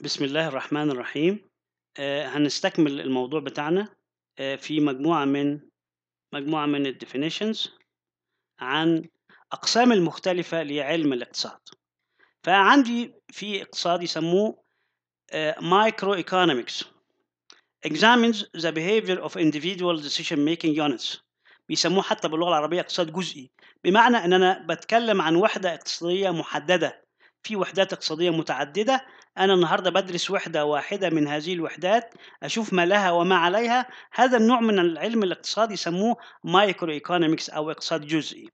بسم الله الرحمن الرحيم آه هنستكمل الموضوع بتاعنا آه في مجموعة من مجموعة من الديفينيشنز عن أقسام المختلفة لعلم الاقتصاد فعندي في اقتصاد يسموه مايكرو آه، ايكونومكس examines the behavior of individual decision making units بيسموه حتى باللغة العربية اقتصاد جزئي بمعنى ان انا بتكلم عن وحدة اقتصادية محددة في وحدات اقتصادية متعددة أنا النهاردة بدرس وحدة واحدة من هذه الوحدات أشوف ما لها وما عليها هذا النوع من العلم الاقتصادي يسموه مايكرو ايكونومكس أو اقتصاد جزئي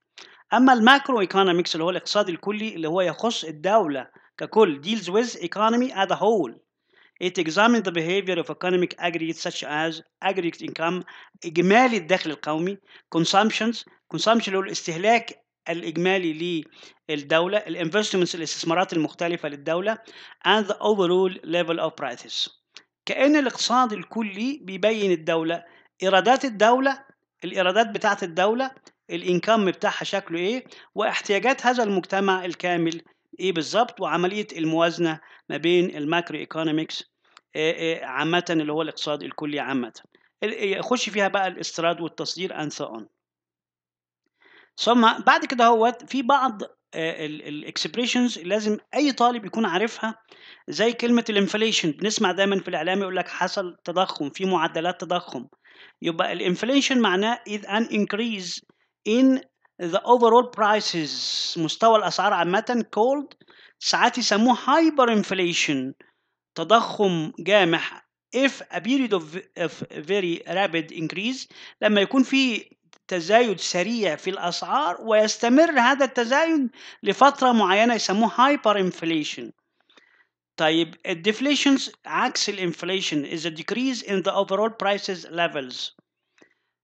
أما الماكرو ايكونومكس اللي هو الاقتصاد الكلي اللي هو يخص الدولة ككل deals with economy as a whole It examines the behavior of economic aggregates such as aggregate income إجمالي الدخل القومي consumptions consumption اللي هو الاستهلاك الإجمالي للدولة الانفستمنتس الاستثمارات المختلفة للدولة and the overall level of prices كأن الاقتصاد الكلي بيبين الدولة إيرادات الدولة الإيرادات بتاعة الدولة الإنكم بتاعها شكله إيه واحتياجات هذا المجتمع الكامل إيه بالظبط وعملية الموازنة ما بين الماكرو ايكونومكس آه، آه، عامة اللي هو الاقتصاد الكلي عامة آه، يخش فيها بقى الاستيراد والتصدير and so on ثم بعد كده هو في بعض آه، الاكسبريشنز لازم اي طالب يكون عارفها زي كلمه الانفليشن بنسمع دايما في الاعلام يقول لك حصل تضخم في معدلات تضخم يبقى الانفليشن معناه is an increase in the overall prices مستوى الاسعار عامه called ساعات يسموه هايبر انفليشن تضخم جامح if a period of, of very rapid increase لما يكون في تزايد سريع في الأسعار ويستمر هذا التزايد لفترة معينة يسموه هايبر انفليشن طيب الديفليشن عكس الانفليشن is a decrease in the overall prices levels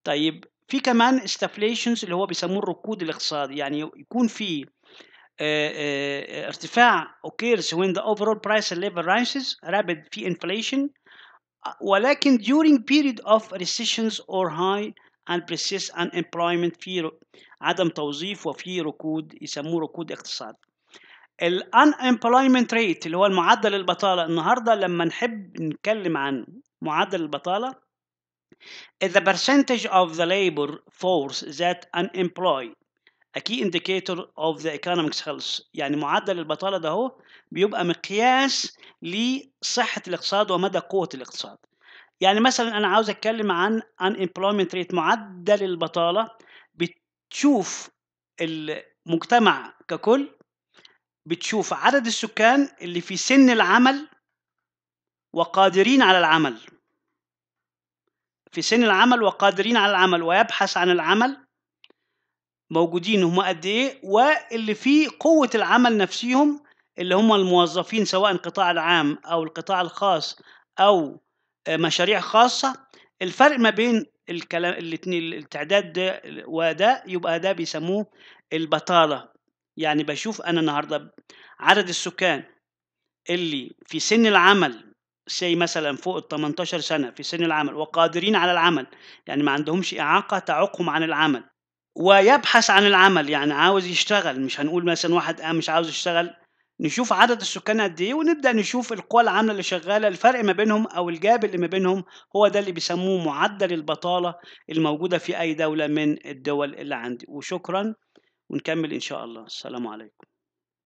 طيب في كمان استفليشنز اللي هو بيسموه الركود الاقتصادي يعني يكون في آه، آه، ارتفاع occurs when the overall price level rises rapid في inflation ولكن during period of recessions or high and persist unemployment في عدم توظيف وفي ركود يسموه ركود اقتصادي ال unemployment rate اللي هو المعدل البطالة النهاردة لما نحب نتكلم عن معدل البطالة is the percentage of the labor force that unemployed a key indicator of the economic health يعني معدل البطالة ده هو بيبقى مقياس لصحة الاقتصاد ومدى قوة الاقتصاد يعني مثلا انا عاوز اتكلم عن ان امبلويمنت ريت معدل البطاله بتشوف المجتمع ككل بتشوف عدد السكان اللي في سن العمل وقادرين على العمل في سن العمل وقادرين على العمل ويبحث عن العمل موجودين هم قد ايه واللي في قوه العمل نفسيهم اللي هم الموظفين سواء القطاع العام او القطاع الخاص او مشاريع خاصه الفرق ما بين الكلام الاثنين التعداد ده وده يبقى ده بيسموه البطاله يعني بشوف انا النهارده عدد السكان اللي في سن العمل سي مثلا فوق ال 18 سنه في سن العمل وقادرين على العمل يعني ما عندهمش اعاقه تعوقهم عن العمل ويبحث عن العمل يعني عاوز يشتغل مش هنقول مثلا واحد آه، مش عاوز يشتغل نشوف عدد السكان قد ايه ونبدا نشوف القوى العامله اللي شغاله الفرق ما بينهم او الجاب اللي ما بينهم هو ده اللي بيسموه معدل البطاله الموجوده في اي دوله من الدول اللي عندي وشكرا ونكمل ان شاء الله السلام عليكم